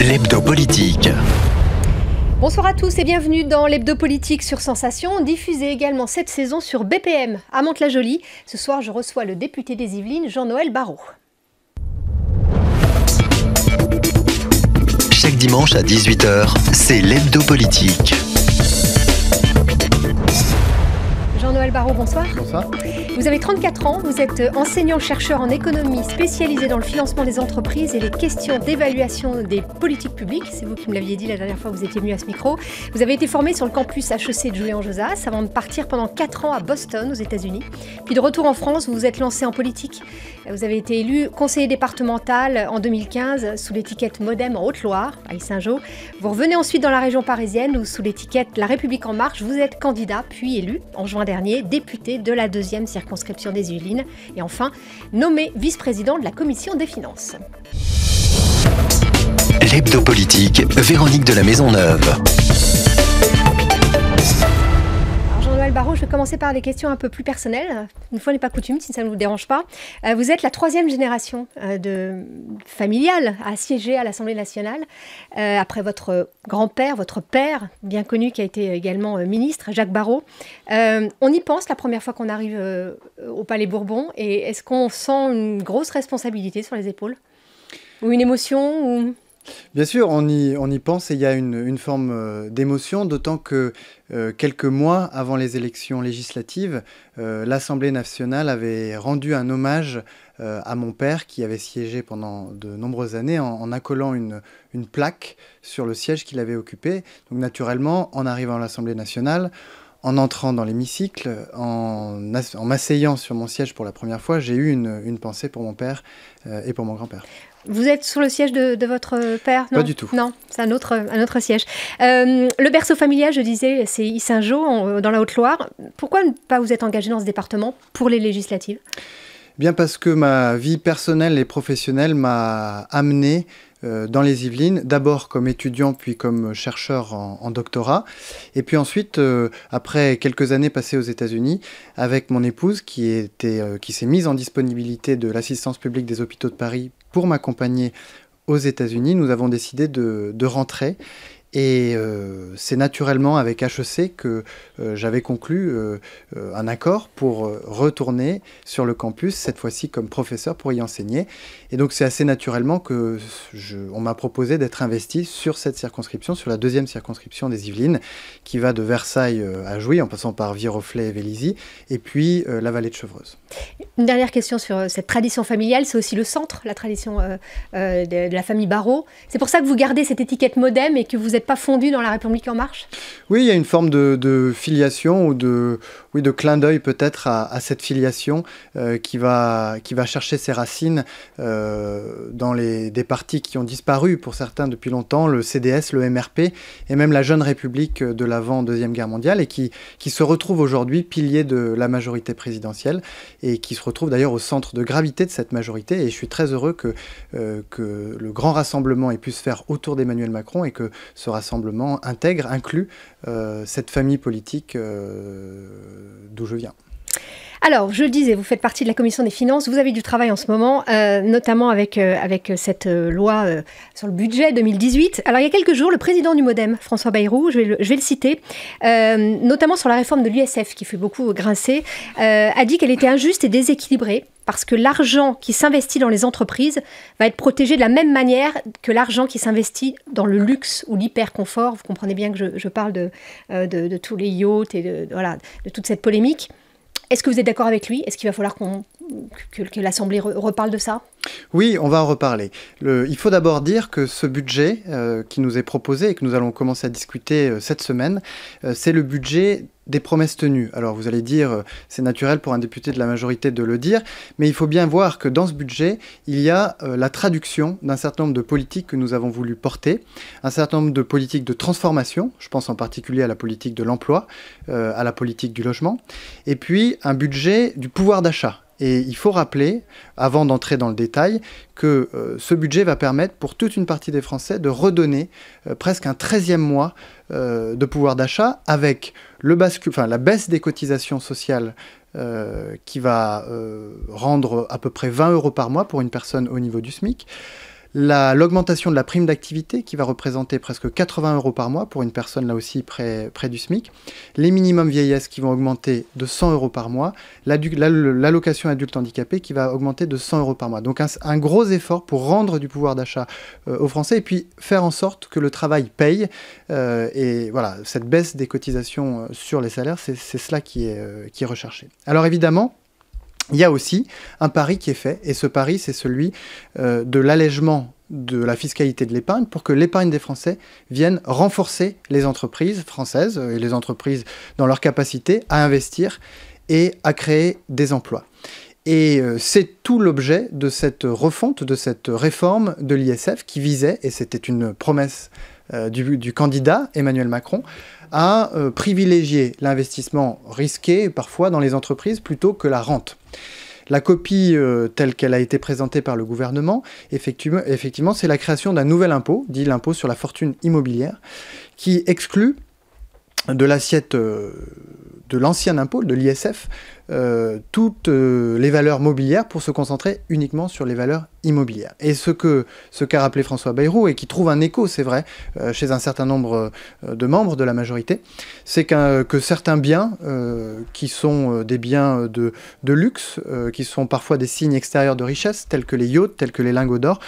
L'hebdo politique. Bonsoir à tous et bienvenue dans l'hebdo politique sur Sensation, diffusé également cette saison sur BPM à Mantes-la-Jolie. Ce soir, je reçois le député des Yvelines, Jean-Noël Barrault. Chaque dimanche à 18h, c'est l'hebdo politique. Jean-Noël Barrault, bonsoir. Bonsoir. Vous avez 34 ans, vous êtes enseignant-chercheur en économie spécialisé dans le financement des entreprises et les questions d'évaluation des politiques publiques. C'est vous qui me l'aviez dit la dernière fois que vous étiez venu à ce micro. Vous avez été formé sur le campus HEC de en josas avant de partir pendant 4 ans à Boston, aux États-Unis. Puis de retour en France, vous vous êtes lancé en politique. Vous avez été élu conseiller départemental en 2015 sous l'étiquette Modem en Haute-Loire, à Saint-Jean. Vous revenez ensuite dans la région parisienne où, sous l'étiquette La République en marche, vous êtes candidat puis élu en juin dernier député de la deuxième circonscription Conscription des Yvelines. Et enfin, nommé vice-président de la Commission des finances. L'hebdo politique, Véronique de la Maisonneuve. je vais commencer par des questions un peu plus personnelles. Une fois n'est pas coutume, si ça ne vous dérange pas. Euh, vous êtes la troisième génération euh, de familiale à siéger à l'Assemblée nationale, euh, après votre grand-père, votre père, bien connu, qui a été également ministre, Jacques Barraud. on y pense la première fois qu'on arrive au Palais Bourbon, et est-ce qu'on sent une grosse responsabilité sur les épaules Ou une émotion ou... Bien sûr, on y, pense et il y a une, forme euh, d'émotion, d'autant que euh, quelques mois avant les élections législatives, euh, l'Assemblée nationale avait rendu un hommage à mon père qui avait siégé pendant de nombreuses années en, accolant une, plaque sur le siège qu'il avait occupé. Donc naturellement, en arrivant à l'Assemblée nationale, en entrant dans l'hémicycle, en, m'asseyant sur mon siège pour la première fois, j'ai eu une, pensée pour mon père et pour mon grand-père. Vous êtes sur le siège de, votre euh, père Pas du tout. Non, c'est un autre, un autre siège. Euh, le berceau familial, je disais, c'est Issaint-Jean, euh, dans la Haute-Loire. Pourquoi ne pas vous être engagé dans ce département pour les législatives eh Bien parce que ma vie personnelle et professionnelle m'a amené dans les Yvelines, d'abord comme étudiant puis comme chercheur en, doctorat, et puis ensuite, après quelques années passées aux États-Unis, avec mon épouse qui, était, qui s'est mise en disponibilité de l'assistance publique des hôpitaux de Paris pour m'accompagner aux États-Unis, nous avons décidé de, rentrer et euh, c'est naturellement avec HEC que euh, j'avais conclu euh, un accord pour retourner sur le campus, cette fois-ci comme professeur pour y enseigner. Et donc c'est assez naturellement que on m'a proposé d'être investi sur cette circonscription, sur la deuxième circonscription des Yvelines, qui va de Versailles à Jouy, en passant par Viroflay et Vélizy, et puis la vallée de Chevreuse. Une dernière question sur cette tradition familiale, c'est aussi le centre, la tradition de, la famille Barreau C'est pour ça que vous gardez cette étiquette modem et que vous êtes pas fondu dans La République en marche Oui, il y a une forme de, filiation ou de, oui, de clin d'œil peut-être à, cette filiation euh, qui, va, qui va chercher ses racines euh, dans les, des partis qui ont disparu pour certains depuis longtemps, le CDS, le MRP et même la Jeune République de l'avant Deuxième Guerre mondiale et qui, qui se retrouve aujourd'hui pilier de la majorité présidentielle et qui se retrouve d'ailleurs au centre de gravité de cette majorité et je suis très heureux que, euh, que le grand rassemblement ait pu se faire autour d'Emmanuel Macron et que ce rassemblement intègre, inclut euh, cette famille politique euh, d'où je viens. Alors, je le disais, vous faites partie de la commission des finances, vous avez du travail en ce moment, euh, notamment avec, euh, avec cette euh, loi sur le budget 2018. Alors, il y a quelques jours, le président du Modem, François Bayrou, je vais le, citer, notamment sur la réforme de l'USF, qui fait beaucoup grincer, a dit qu'elle était injuste et déséquilibrée parce que l'argent qui s'investit dans les entreprises va être protégé de la même manière que l'argent qui s'investit dans le luxe ou l'hyperconfort. Vous comprenez bien que je, parle de, tous les yachts et de toute cette polémique. Est-ce que vous êtes d'accord avec lui Est-ce qu'il va falloir qu'on que, l'Assemblée reparle de ça Oui, on va en reparler. il faut d'abord dire que ce budget euh, qui nous est proposé et que nous allons commencer à discuter euh, cette semaine, euh, c'est le budget des promesses tenues. Alors vous allez dire, c'est naturel pour un député de la majorité de le dire, mais il faut bien voir que dans ce budget, il y a la traduction d'un certain nombre de politiques que nous avons voulu porter, un certain nombre de politiques de transformation, je pense en particulier à la politique de l'emploi, à la politique du logement, et puis un budget du pouvoir d'achat et il faut rappeler, avant d'entrer dans le détail, que euh, ce budget va permettre pour toute une partie des Français de redonner euh, presque un 13e mois euh, de pouvoir d'achat avec le la baisse des cotisations sociales qui va rendre à peu près 20 euros par mois pour une personne au niveau du SMIC l'augmentation de la prime d'activité qui va représenter presque 80 euros par mois pour une personne là aussi près, près du SMIC, les minimums vieillesse qui vont augmenter de 100 euros par mois, l'allocation adulte handicapé qui va augmenter de 100 euros par mois. Donc un, gros effort pour rendre du pouvoir d'achat euh, aux Français et puis faire en sorte que le travail paye. Euh, et voilà, cette baisse des cotisations euh, sur les salaires, c'est cela qui est, qui est recherché. Alors évidemment, il y a aussi un pari qui est fait, et ce pari, c'est celui euh, de l'allègement de la fiscalité de l'épargne pour que l'épargne des Français vienne renforcer les entreprises françaises euh, et les entreprises dans leur capacité à investir et à créer des emplois. Et euh, c'est tout l'objet de cette refonte, de cette réforme de l'ISF qui visait, et c'était une promesse euh, du, candidat Emmanuel Macron à euh, privilégier l'investissement risqué parfois dans les entreprises plutôt que la rente. La copie euh, telle qu'elle a été présentée par le gouvernement, effectivement, effectivement c'est la création d'un nouvel impôt, dit l'impôt sur la fortune immobilière, qui exclut de l'assiette de l'ancien impôt, de l'ISF, euh, toutes euh, les valeurs mobilières pour se concentrer uniquement sur les valeurs immobilières. Et ce que ce qu'a rappelé François Bayrou et qui trouve un écho, c'est vrai, euh, chez un certain nombre de membres de la majorité, c'est que certains biens qui sont des biens de, de luxe, qui sont parfois des signes extérieurs de richesse, tels que les yachts, tels que les lingots d'or,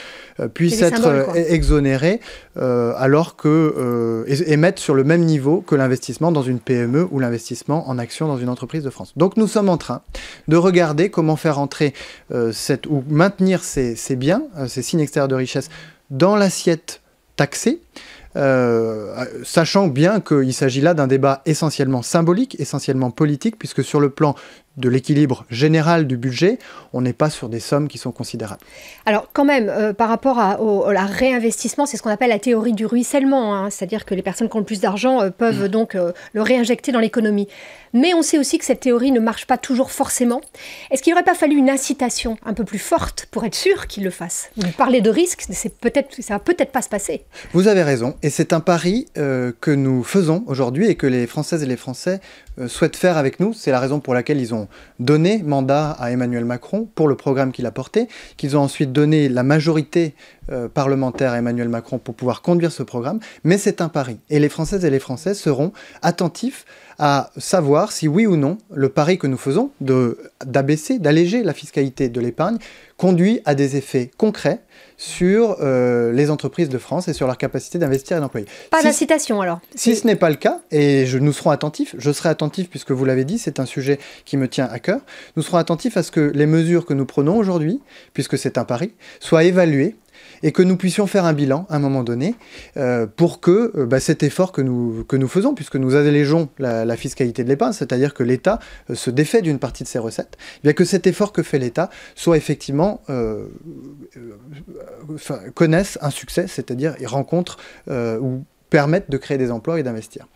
puissent être exonérés alors que et, mettre sur le même niveau que l'investissement dans une PME ou l'investissement en action dans une entreprise de France. Donc nous sommes de regarder comment faire entrer euh, cette, ou maintenir ces, biens, euh, ces signes extérieurs de richesse, dans l'assiette taxée, euh, sachant bien qu'il s'agit là d'un débat essentiellement symbolique, essentiellement politique, puisque sur le plan de l'équilibre général du budget, on n'est pas sur des sommes qui sont considérables. Alors quand même, euh, par rapport à, au, réinvestissement, c'est ce qu'on appelle la théorie du ruissellement, hein. c'est-à-dire que les personnes qui ont le plus d'argent euh, peuvent mm. donc euh, le réinjecter dans l'économie. Mais on sait aussi que cette théorie ne marche pas toujours forcément. Est-ce qu'il n'aurait pas fallu une incitation un peu plus forte pour être sûr qu'ils le fassent Vous parlez de risque, c'est peut-être, ça va peut-être pas se passer. Vous avez raison, et c'est un pari que nous faisons aujourd'hui et que les Françaises et les Français euh, souhaitent faire avec nous. C'est la raison pour laquelle ils ont donné mandat à Emmanuel Macron pour le programme qu'il a porté, qu'ils ont ensuite donné la majorité euh, parlementaire à Emmanuel Macron pour pouvoir conduire ce programme. Mais c'est un pari. Et les Françaises et les Français seront attentifs à savoir si oui ou non le pari que nous faisons d'abaisser, d'alléger la fiscalité de l'épargne conduit à des effets concrets sur euh, les entreprises de France et sur leur capacité d'investir et d'employer. Pas si, d'incitation alors Si ce n'est pas le cas, et nous serons attentifs, je serai attentif puisque vous l'avez dit, c'est un sujet qui me tient à cœur, nous serons attentifs à ce que les mesures que nous prenons aujourd'hui, puisque c'est un pari, soient évaluées et que nous puissions faire un bilan à un moment donné euh, pour que euh, bah, cet effort que nous, que nous faisons, puisque nous allégeons la, fiscalité de l'épargne, c'est-à-dire que l'État euh, se défait d'une partie de ses recettes, eh bien que cet effort que fait l'État soit effectivement connaisse un succès, c'est-à-dire il rencontre ou permettent de créer des emplois et d'investir.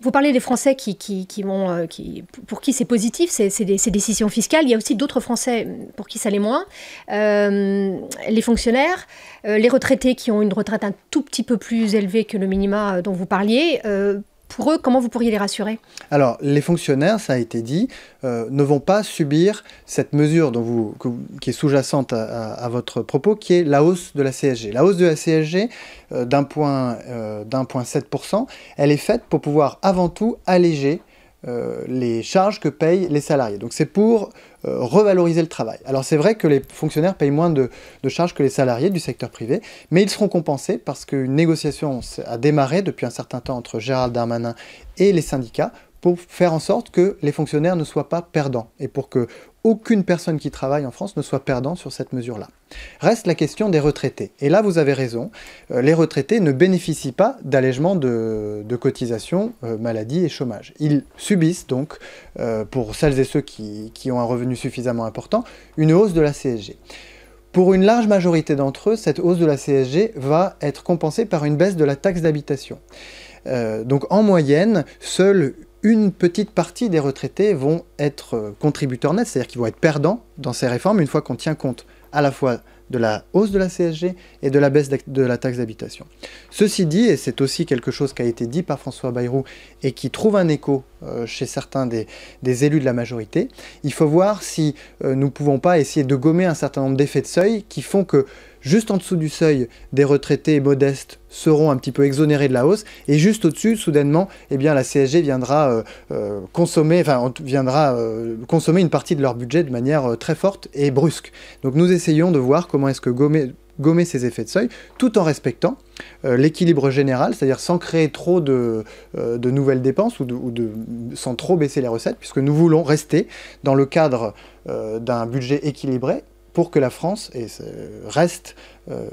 Vous, parlez des Français qui, qui, vont, euh, qui, pour qui c'est positif, ces, décisions fiscales. Il y a aussi d'autres Français pour qui ça l'est moins. Euh, les fonctionnaires, euh, les retraités qui ont une retraite un tout petit peu plus élevée que le minima dont vous parliez pour eux, comment vous pourriez les rassurer Alors, les fonctionnaires, ça a été dit, euh, ne vont pas subir cette mesure qui est sous-jacente à, votre propos, qui est la hausse de la CSG. La hausse de la CSG euh, d'un point, euh, point 7%, elle est faite pour pouvoir avant tout alléger euh, les charges que payent les salariés. Donc c'est pour euh, revaloriser le travail. Alors c'est vrai que les fonctionnaires payent moins de, de, charges que les salariés du secteur privé, mais ils seront compensés parce qu'une négociation a démarré depuis un certain temps entre Gérald Darmanin et les syndicats pour faire en sorte que les fonctionnaires ne soient pas perdants et pour que aucune personne qui travaille en France ne soit perdant sur cette mesure-là. Reste la question des retraités. Et là, vous avez raison, euh, les retraités ne bénéficient pas d'allègement de, cotisations euh, maladie et chômage. Ils subissent donc, euh, pour celles et ceux qui, ont un revenu suffisamment important, une hausse de la CSG. Pour une large majorité d'entre eux, cette hausse de la CSG va être compensée par une baisse de la taxe d'habitation. donc en moyenne, seule une petite partie des retraités vont être euh, contributeurs nets, c'est-à-dire qu'ils vont être perdants dans ces réformes une fois qu'on tient compte à la fois de la hausse de la CSG et de la baisse de la taxe d'habitation. Ceci dit, et c'est aussi quelque chose qui a été dit par François Bayrou et qui trouve un écho euh, chez certains des, élus de la majorité, il faut voir si euh, nous ne pouvons pas essayer de gommer un certain nombre d'effets de seuil qui font que Juste en dessous du seuil, des retraités modestes seront un petit peu exonérés de la hausse, et juste au-dessus, soudainement, eh bien, la CSG viendra, euh, euh, consommer, viendra euh, consommer une partie de leur budget de manière très forte et brusque. Donc nous essayons de voir comment est-ce que gommer, ces effets de seuil, tout en respectant l'équilibre général, c'est-à-dire sans créer trop de, nouvelles dépenses ou, sans trop baisser les recettes, puisque nous voulons rester dans le cadre d'un budget équilibré pour que la France reste euh,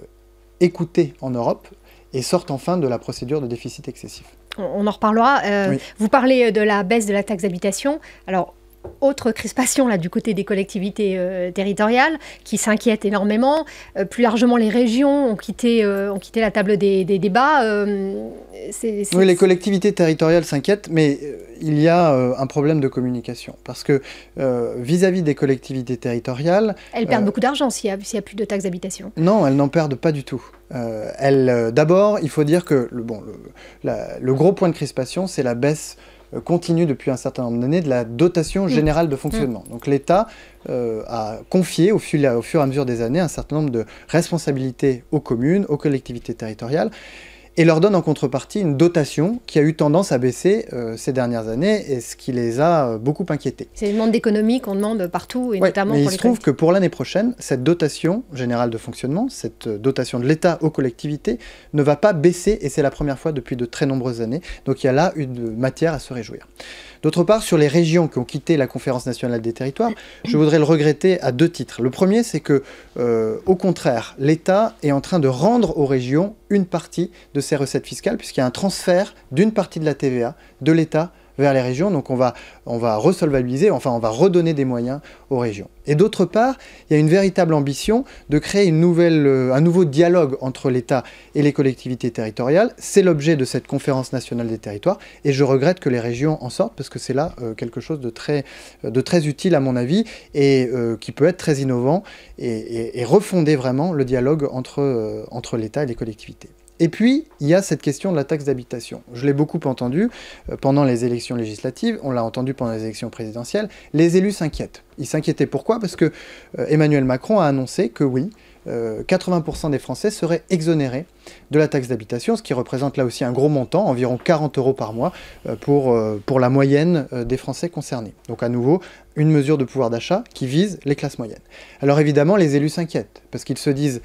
écoutée en Europe et sorte enfin de la procédure de déficit excessif. On en reparlera. Euh, vous parlez euh, de la baisse de la taxe d'habitation. Alors, autre crispation là du côté des collectivités euh, territoriales qui s'inquiètent énormément. Euh, plus largement, les régions ont quitté, euh, ont quitté la table des, des débats. Oui, les collectivités territoriales s'inquiètent, mais il y a un problème de communication parce que vis-à-vis des collectivités territoriales, elles perdent beaucoup d'argent s'il n'y a, plus de taxes d'habitation. Non, elles n'en perdent pas du tout. D'abord, il faut dire que le, bon, le gros point de crispation, c'est la baisse euh, continue depuis un certain nombre d'années de la dotation mm. générale de fonctionnement. Mm. Donc l'État euh, a confié au fur et à mesure des années un certain nombre de responsabilités aux communes, aux collectivités territoriales et leur donne en contrepartie une dotation qui a eu tendance à baisser euh, ces dernières années, et ce qui les a euh, beaucoup inquiétés. C'est une demande d'économie qu'on demande partout, et notamment mais pour il se trouve que pour l'année prochaine, cette dotation générale de fonctionnement, cette euh, dotation de l'État aux collectivités, ne va pas baisser, et c'est la première fois depuis de très nombreuses années. Donc il y a là une matière à se réjouir. D'autre part, sur les régions qui ont quitté la Conférence nationale des territoires, je voudrais le regretter à deux titres. Le premier, c'est que, au contraire, l'État est en train de rendre aux régions une partie de ces recettes fiscales, puisqu'il y a un transfert d'une partie de la TVA de l'État vers les régions. Donc on va, on resolvabiliser, enfin on va redonner des moyens aux régions. Et d'autre part, il y a une véritable ambition de créer euh, un nouveau dialogue entre l'État et les collectivités territoriales. C'est l'objet de cette conférence nationale des territoires et je regrette que les régions en sortent parce que c'est là euh, quelque chose de très, utile à mon avis et euh, qui peut être très innovant et, refonder vraiment le dialogue entre, entre l'État et les collectivités. Et puis, il y a cette question de la taxe d'habitation. Je l'ai beaucoup entendu euh, pendant les élections législatives, on l'a entendu pendant les élections présidentielles. Les élus s'inquiètent. Ils s'inquiétaient pourquoi Parce que euh, Emmanuel Macron a annoncé que oui, 80% euh, des Français seraient exonérés de la taxe d'habitation, ce qui représente là aussi un gros montant, environ 40 euros par mois pour, pour la moyenne des Français concernés. Donc à nouveau, une mesure de pouvoir d'achat qui vise les classes moyennes. Alors évidemment, les élus s'inquiètent, parce qu'ils se disent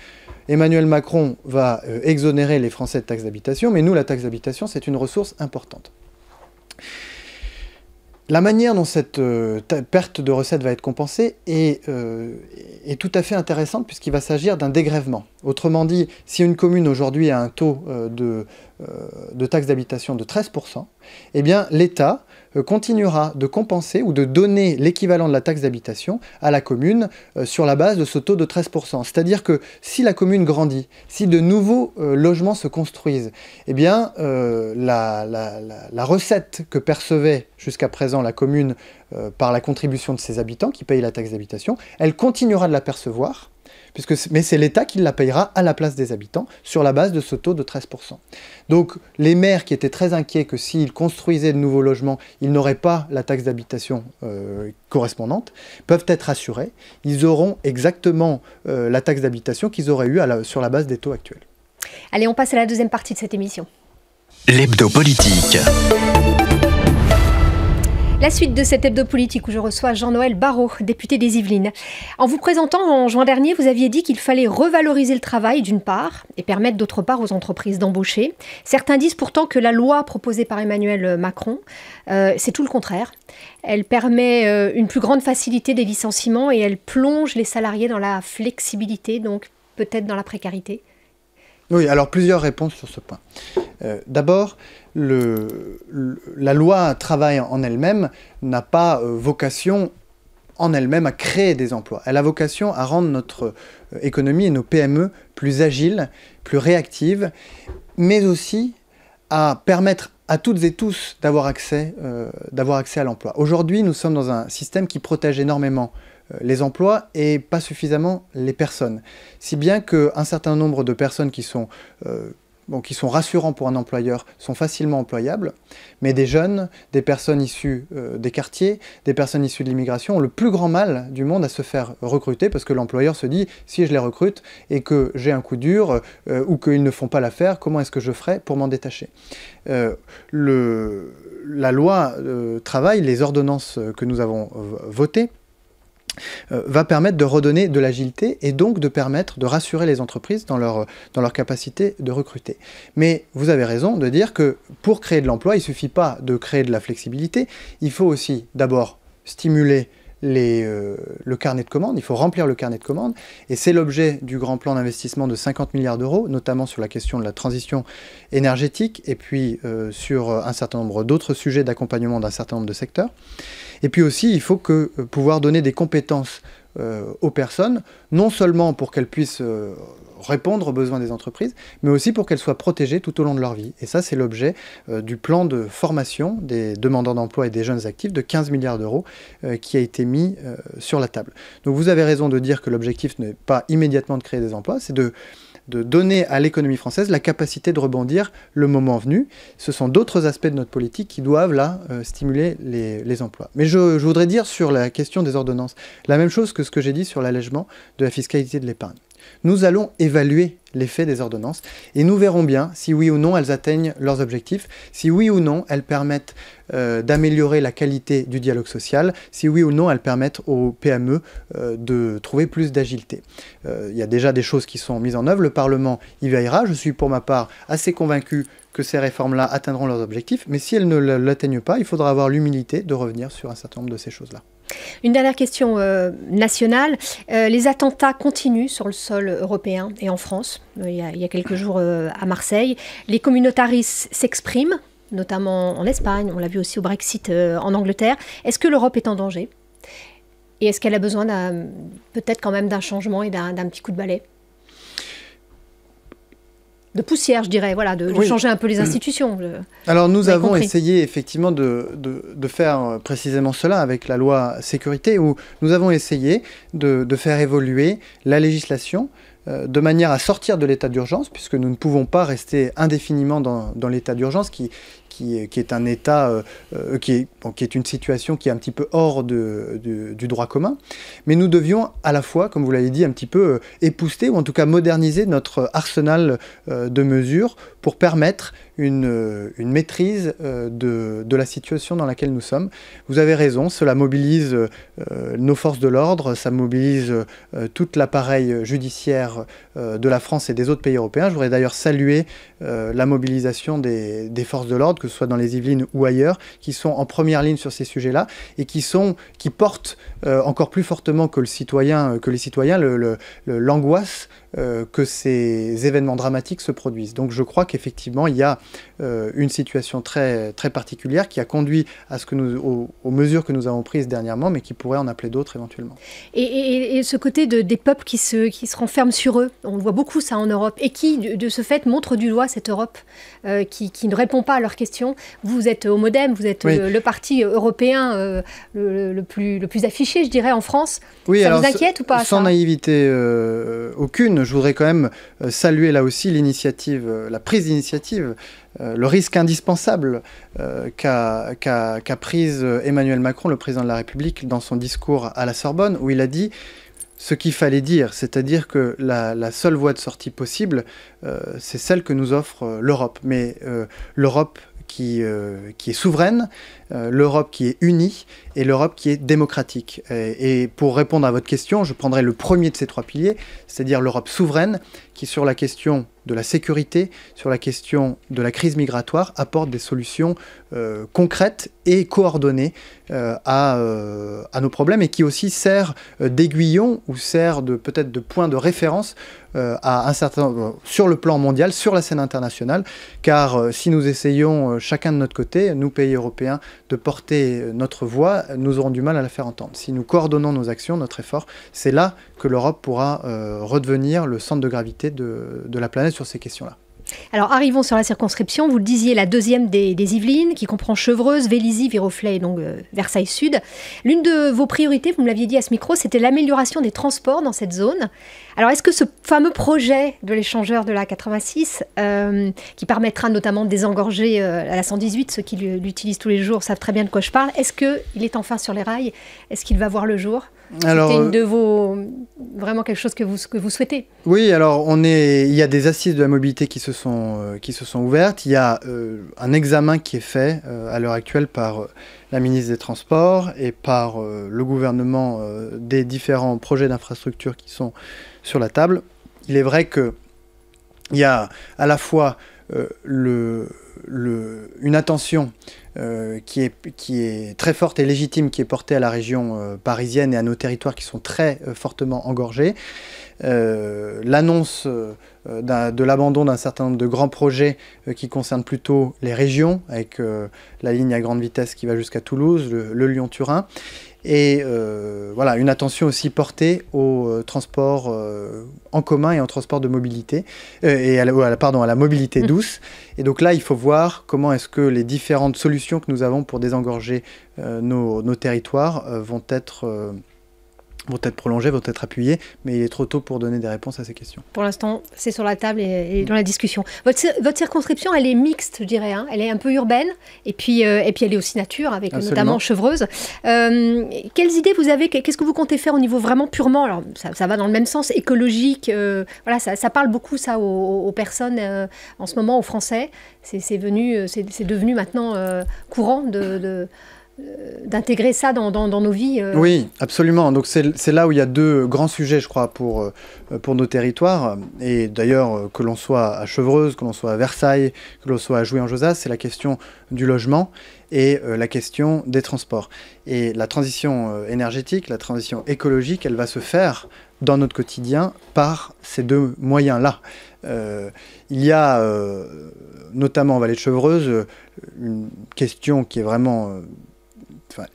Emmanuel Macron va euh, exonérer les Français de taxes d'habitation, mais nous, la taxe d'habitation, c'est une ressource importante. La manière dont cette euh, perte de recettes va être compensée euh, est, tout à fait intéressante puisqu'il va s'agir d'un dégrèvement. Autrement dit, si une commune aujourd'hui a un taux de, de taxe d'habitation de 13%, eh bien l'État euh, continuera de compenser ou de donner l'équivalent de la taxe d'habitation à la commune euh, sur la base de ce taux de 13%. C'est-à-dire que si la commune grandit, si de nouveaux euh, logements se construisent, eh bien la, recette que percevait jusqu'à présent la commune par la contribution de ses habitants qui payent la taxe d'habitation, elle continuera de la percevoir mais c'est l'État qui la payera à la place des habitants sur la base de ce taux de 13%. Donc les maires qui étaient très inquiets que s'ils construisaient de nouveaux logements, ils n'auraient pas la taxe d'habitation euh, correspondante, peuvent être assurés. Ils auront exactement euh, la taxe d'habitation qu'ils auraient eue sur la base des taux actuels. Allez, on passe à la deuxième partie de cette émission. L'hebdo politique. La suite de cette hebdo politique où je reçois Jean-Noël Barrot, député des Yvelines. En vous présentant en juin dernier, vous aviez dit qu'il fallait revaloriser le travail d'une part et permettre d'autre part aux entreprises d'embaucher. Certains disent pourtant que la loi proposée par Emmanuel Macron, euh, c'est tout le contraire. Elle permet euh, une plus grande facilité des licenciements et elle plonge les salariés dans la flexibilité, donc peut-être dans la précarité. Oui, alors plusieurs réponses sur ce point. Euh, d'abord, la loi travail en elle-même n'a pas euh, vocation en elle-même à créer des emplois. Elle a vocation à rendre notre euh, économie et nos PME plus agiles, plus réactives, mais aussi à permettre à toutes et tous d'avoir accès, accès à l'emploi. Aujourd'hui, nous sommes dans un système qui protège énormément euh, les emplois et pas suffisamment les personnes. Si bien qu'un certain nombre de personnes qui sont, rassurantes euh, qui sont rassurants pour un employeur sont facilement employables, mais des jeunes, des personnes issues euh, des quartiers, des personnes issues de l'immigration ont le plus grand mal du monde à se faire recruter parce que l'employeur se dit si je les recrute et que j'ai un coup dur ou qu'ils ne font pas l'affaire, comment est-ce que je ferai pour m'en détacher La loi travail, les ordonnances que nous avons votées, euh, va permettre de redonner de l'agilité et donc de permettre de rassurer les entreprises dans leur, euh, dans leur capacité de recruter. Mais vous avez raison de dire que pour créer de l'emploi, il ne suffit pas de créer de la flexibilité, il faut aussi d'abord stimuler euh, le carnet de commandes, il faut remplir le carnet de commandes, et c'est l'objet du grand plan d'investissement de 50 milliards d'euros, notamment sur la question de la transition énergétique, et puis euh, sur euh, un certain nombre d'autres sujets d'accompagnement d'un certain nombre de secteurs. Et puis aussi, il faut que pouvoir donner des compétences aux personnes, non seulement pour qu'elles puissent répondre aux besoins des entreprises, mais aussi pour qu'elles soient protégées tout au long de leur vie. Et ça, c'est l'objet euh, du plan de formation des demandeurs d'emploi et des jeunes actifs de 15 milliards d'euros euh, qui a été mis euh, sur la table. Donc vous avez raison de dire que l'objectif n'est pas immédiatement de créer des emplois, c'est de donner à l'économie française la capacité de rebondir le moment venu. Ce sont d'autres aspects de notre politique qui doivent là stimuler les, emplois. Mais je, je voudrais dire sur la question des ordonnances la même chose que ce que j'ai dit sur l'allègement de la fiscalité de l'épargne. Nous allons évaluer l'effet des ordonnances et nous verrons bien si oui ou non elles atteignent leurs objectifs, si oui ou non elles permettent euh, d'améliorer la qualité du dialogue social, si oui ou non elles permettent aux PME euh, de trouver plus d'agilité. Euh, il y a déjà des choses qui sont mises en œuvre, le Parlement y veillera, je suis pour ma part assez convaincu que ces réformes-là atteindront leurs objectifs, mais si elles ne l'atteignent pas, il faudra avoir l'humilité de revenir sur un certain nombre de ces choses-là. Une dernière question euh, nationale. Euh, les attentats continuent sur le sol européen et en France. Il y a, quelques jours euh, à Marseille. Les communautaristes s'expriment, notamment en Espagne. On l'a vu aussi au Brexit en Angleterre. Est-ce que l'Europe est en danger Et est-ce qu'elle a besoin peut-être quand même d'un changement et d'un petit coup de balai de poussière, je dirais, voilà, de, changer un peu les mm. institutions. Alors nous avons essayé effectivement de, faire euh, précisément cela avec la loi sécurité, où nous avons essayé de, faire évoluer la législation euh, de manière à sortir de l'état d'urgence, puisque nous ne pouvons pas rester indéfiniment dans, dans l'état d'urgence qui, euh, qui, est un État, euh, euh, qui, est, une situation qui est un petit peu hors du droit commun. Mais nous devions à la fois, comme vous l'avez dit, un petit peu épouster ou en tout cas moderniser notre arsenal de mesures pour permettre une, maîtrise de, la situation dans laquelle nous sommes. Vous avez raison, cela mobilise nos forces de l'ordre, ça mobilise tout l'appareil judiciaire de la France et des autres pays européens. Je voudrais d'ailleurs saluer la mobilisation des, des forces de l'ordre, que soit dans les Yvelines ou ailleurs, qui sont en première ligne sur ces sujets-là et qui, portent euh, encore plus fortement que, euh, que les citoyens l'angoisse euh, que ces événements dramatiques se produisent. Donc je crois qu'effectivement, il y a euh, une situation très, très particulière qui a conduit à ce que nous, aux, mesures que nous avons prises dernièrement, mais qui pourrait en appeler d'autres éventuellement. Et, et, ce côté de, des peuples qui se, qui se renferment sur eux, on voit beaucoup ça en Europe, et qui, de, ce fait, montre du doigt cette Europe euh, qui, qui, ne répond pas à leurs questions. Vous êtes au Modem, vous êtes le, parti européen le, plus, le plus affiché, je dirais, en France. Oui, ça vous inquiète ou pas Sans ça naïveté aucune, je voudrais quand même euh, saluer là aussi l'initiative, euh, la prise d'initiative, euh, le risque indispensable qu'a prise Emmanuel Macron, le président de la République, dans son discours à la Sorbonne, où il a dit ce qu'il fallait dire, c'est-à-dire que la, seule voie de sortie possible, c'est celle que nous offre l'Europe. Mais l'Europe qui est souveraine, euh, l'Europe qui est unie et l'Europe qui est démocratique. Et, pour répondre à votre question, je prendrai le premier de ces trois piliers, c'est-à-dire l'Europe souveraine qui, sur la question de la sécurité, sur la question de la crise migratoire, apporte des solutions euh, concrètes et coordonnées euh, à, nos problèmes et qui aussi sert d'aiguillon ou sert de peut-être de point de référence sur le plan mondial, sur la scène internationale, car si nous essayons chacun de notre côté, nous pays européens, de porter notre voix, nous aurons du mal à la faire entendre. Si nous coordonnons nos actions, notre effort, c'est là que l'Europe pourra euh, redevenir le centre de gravité de la planète sur ces questions-là. Alors arrivons sur la circonscription. Vous le disiez, la deuxième des, Yvelines, qui comprend Chevreuse, Vélizy, Viroflay et donc euh, Versailles Sud. L'une de vos priorités, vous me l'aviez dit à ce micro, c'était l'amélioration des transports dans cette zone. Alors est-ce que ce fameux projet de l'échangeur de la 86, euh, qui permettra notamment de désengorger euh, la 118, ceux qui l'utilisent tous les jours savent très bien de quoi je parle, est-ce qu'il est enfin sur les rails Est-ce qu'il va voir le jour alors, de vos vraiment quelque chose que vous que vous souhaitez. Oui, alors on est, il y a des assises de la mobilité qui se sont euh, qui se sont ouvertes. Il y a euh, un examen qui est fait euh, à l'heure actuelle par la ministre des Transports et par le gouvernement des différents projets d'infrastructures qui sont sur la table. Il est vrai que il y a à la fois le, le, une attention euh, qui, est, très forte et légitime, qui est portée à la région euh, parisienne et à nos territoires qui sont très euh, fortement engorgés. L'annonce de l'abandon d'un certain nombre de grands projets qui concernent plutôt les régions, avec la ligne à grande vitesse qui va jusqu'à Toulouse, le Lyon-Turin, et euh, voilà, une attention aussi portée au euh, transport euh, en commun et en transport de mobilité, et à la, pardon, à la mobilité mm. douce. Et donc là, il faut voir comment est-ce que les différentes solutions que nous avons pour désengorger nos, territoires vont être vont être prolongées, vont être appuyées, mais il est trop tôt pour donner des réponses à ces questions. Pour l'instant, c'est sur la table et, dans la discussion. Votre, circonscription, elle est mixte, je dirais. Hein. elle est un peu urbaine et puis, euh, et puis elle est aussi nature, avec notamment Chevreuse. Euh, quelles idées vous avez Qu'est-ce que vous comptez faire au niveau vraiment purement Alors, ça, va dans le même sens, écologique. Euh, voilà, ça, parle beaucoup, ça, aux, personnes en ce moment, aux Français. C'est devenu maintenant courant de d'intégrer ça dans, dans, nos vies. Euh. Oui, absolument. Donc c'est là où il y a deux grands sujets, je crois, pour, euh, pour nos territoires. Et d'ailleurs, euh, que l'on soit à Chevreuse, que l'on soit à Versailles, que l'on soit à Jouy-en-Josas, c'est la question du logement et la question des transports. Et la transition énergétique, la transition écologique, elle va se faire dans notre quotidien par ces deux moyens-là. il y a notamment en Vallée de Chevreuse une question qui est vraiment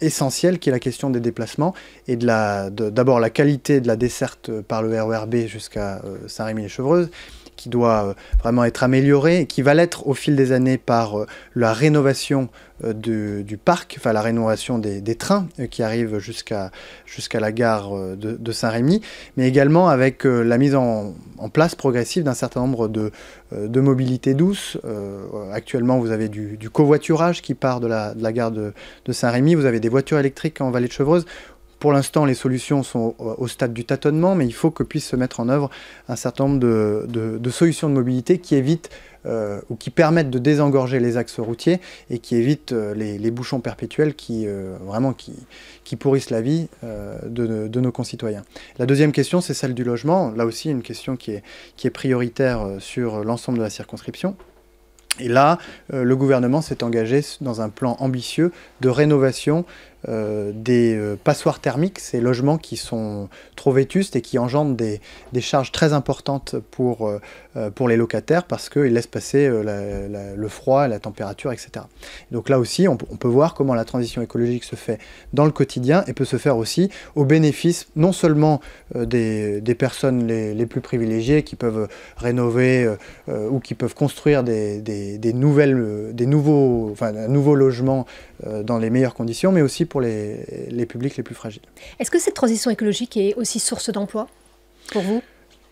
essentielle qui est la question des déplacements et de la d'abord la qualité de la desserte par le RERB jusqu'à euh, Saint-Rémy-les-Chevreuses qui doit euh, vraiment être améliorée et qui va l'être au fil des années par euh, la rénovation euh, du parc, enfin la rénovation des, trains qui arrivent jusqu'à jusqu'à la gare de, Saint-Rémy, mais également avec la mise en, place progressive d'un certain nombre de, de mobilités douces. actuellement, vous avez du, covoiturage qui part de la, gare de, de Saint-Rémy, vous avez des voitures électriques en vallée de Chevreuse, pour l'instant, les solutions sont au stade du tâtonnement, mais il faut que puisse se mettre en œuvre un certain nombre de, solutions de mobilité qui évitent euh, ou qui permettent de désengorger les axes routiers et qui évitent euh, les, bouchons perpétuels qui euh, vraiment qui, pourrissent la vie de, nos concitoyens. La deuxième question, c'est celle du logement. Là aussi, une question qui est prioritaire sur l'ensemble de la circonscription. Et là, le gouvernement s'est engagé dans un plan ambitieux de rénovation euh, des euh, passoires thermiques, ces logements qui sont trop vétustes et qui engendrent des, charges très importantes pour, euh, pour les locataires parce qu'ils laissent passer le froid, la température, etc. Donc là aussi, on, peut voir comment la transition écologique se fait dans le quotidien et peut se faire aussi au bénéfice non seulement des, personnes les, plus privilégiées qui peuvent rénover ou qui peuvent construire des, nouvelles, des nouveaux, enfin, un nouveau logement euh, dans les meilleures conditions, mais aussi pour les, les publics les plus fragiles. Est-ce que cette transition écologique est aussi source d'emploi pour vous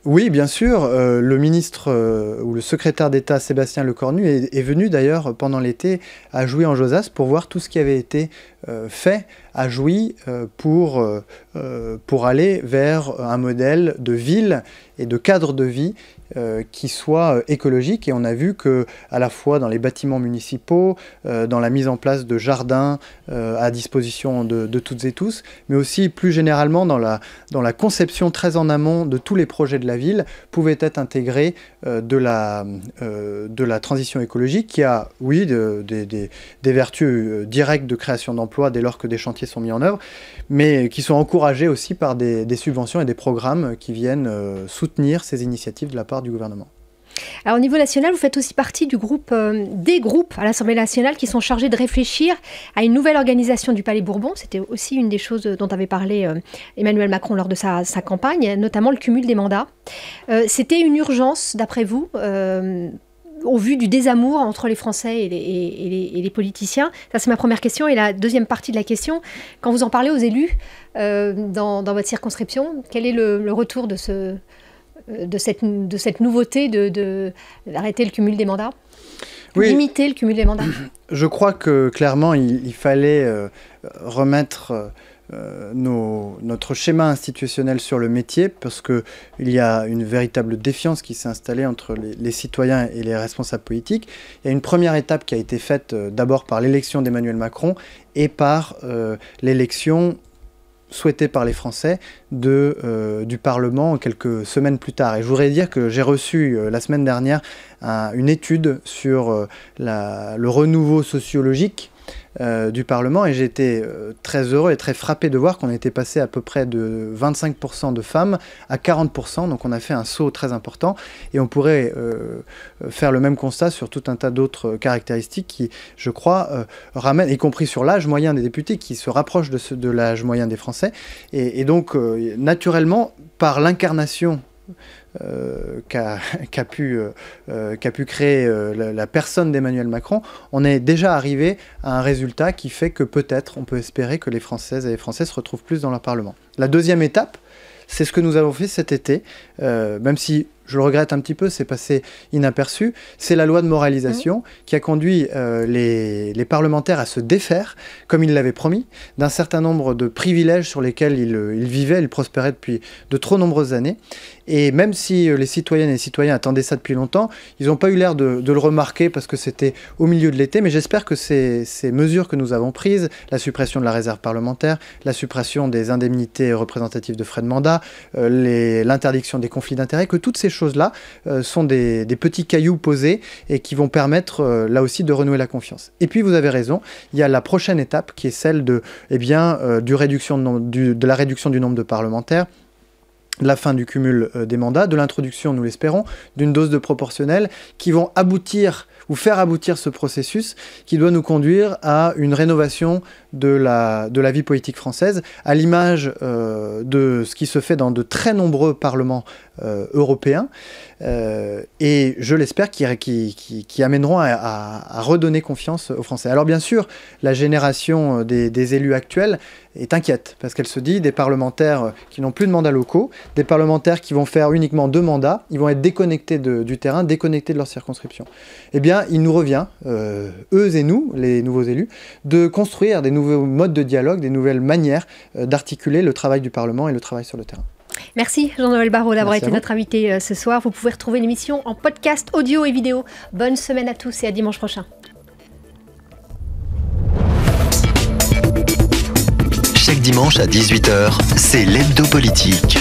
oui, bien sûr. Euh, le ministre euh, ou le secrétaire d'État Sébastien Lecornu est, est venu d'ailleurs pendant l'été à Jouy en Josas pour voir tout ce qui avait été fait à Jouy pour, pour aller vers un modèle de ville et de cadre de vie euh, qui soit euh, écologique Et on a vu que, à la fois dans les bâtiments municipaux, euh, dans la mise en place de jardins à disposition de, toutes et tous, mais aussi plus généralement dans la, conception très en amont de tous les projets de la ville, pouvait être intégrés de, la, de la transition écologique qui a, oui, des vertus directes de création d'emplois dès lors que des chantiers sont mis en œuvre, mais qui sont encouragés aussi par des, des subventions et des programmes qui viennent soutenir ces initiatives de la part du gouvernement. Alors, au niveau national, vous faites aussi partie du groupe, euh, des groupes à l'Assemblée nationale qui sont chargés de réfléchir à une nouvelle organisation du Palais Bourbon. C'était aussi une des choses dont avait parlé euh, Emmanuel Macron lors de sa, campagne, notamment le cumul des mandats. Euh, c'était une urgence, d'après vous, au vu du désamour entre les Français et les, politiciens Ça, c'est ma première question. Et la deuxième partie de la question, quand vous en parlez aux élus dans, votre circonscription, quel est le, le retour de ce, euh, de, cette, de cette nouveauté d'arrêter de, le cumul des mandats oui. Limiter le cumul des mandats Je crois que clairement, il, fallait euh, remettre euh, nos, notre schéma institutionnel sur le métier parce qu'il y a une véritable défiance qui s'est installée entre les, citoyens et les responsables politiques. Il y a une première étape qui a été faite d'abord par l'élection d'Emmanuel Macron et par l'élection souhaité par les Français de, euh, du Parlement quelques semaines plus tard. Et je voudrais dire que j'ai reçu euh, la semaine dernière une étude sur euh, le renouveau sociologique euh, du Parlement et j'étais euh, très heureux et très frappé de voir qu'on était passé à peu près de 25% de femmes à 40%, donc on a fait un saut très important et on pourrait euh, faire le même constat sur tout un tas d'autres caractéristiques qui, je crois, ramènent, y compris sur l'âge moyen des députés, qui se rapprochent de, de l'âge moyen des Français. et donc, naturellement, par l'incarnation euh, qu'a pu, euh, euh, pu, créer la, personne d'Emmanuel Macron, on est déjà arrivé à un résultat qui fait que peut-être on peut espérer que les Françaises et les Français se retrouvent plus dans leur Parlement. La deuxième étape, c'est ce que nous avons fait cet été, même si je le regrette un petit peu, c'est passé inaperçu, c'est la loi de moralisation qui a conduit euh, les, parlementaires à se défaire, comme ils l'avaient promis, d'un certain nombre de privilèges sur lesquels ils, euh, vivaient, ils prospéraient depuis de trop nombreuses années. Et même si euh, les citoyennes et les citoyens attendaient ça depuis longtemps, ils n'ont pas eu l'air de, le remarquer parce que c'était au milieu de l'été, mais j'espère que ces, mesures que nous avons prises, la suppression de la réserve parlementaire, la suppression des indemnités représentatives de frais de mandat, l'interdiction des conflits d'intérêts, que toutes ces choses-là euh, sont des, petits cailloux posés et qui vont permettre euh, là aussi de renouer la confiance. Et puis vous avez raison, il y a la prochaine étape qui est celle de, eh bien, euh, du réduction de la réduction du nombre de parlementaires la fin du cumul des mandats, de l'introduction, nous l'espérons, d'une dose de proportionnel qui vont aboutir ou faire aboutir ce processus qui doit nous conduire à une rénovation de la, de la vie politique française, à l'image euh, de ce qui se fait dans de très nombreux parlements euh, européens, euh, et je l'espère qui, qui, amèneront à, redonner confiance aux Français. Alors bien sûr, la génération des, élus actuels est inquiète, parce qu'elle se dit des parlementaires qui n'ont plus de mandats locaux, des parlementaires qui vont faire uniquement deux mandats, ils vont être déconnectés du terrain, déconnectés de leur circonscription. Eh bien, il nous revient, euh, eux et nous, les nouveaux élus, de construire des nouveaux modes de dialogue, des nouvelles manières euh, d'articuler le travail du Parlement et le travail sur le terrain. Merci Jean-Noël Barraud d'avoir été notre invité euh, ce soir. Vous pouvez retrouver l'émission en podcast audio et vidéo. Bonne semaine à tous et à dimanche prochain. Chaque dimanche à 18h, c'est l'hebdo politique.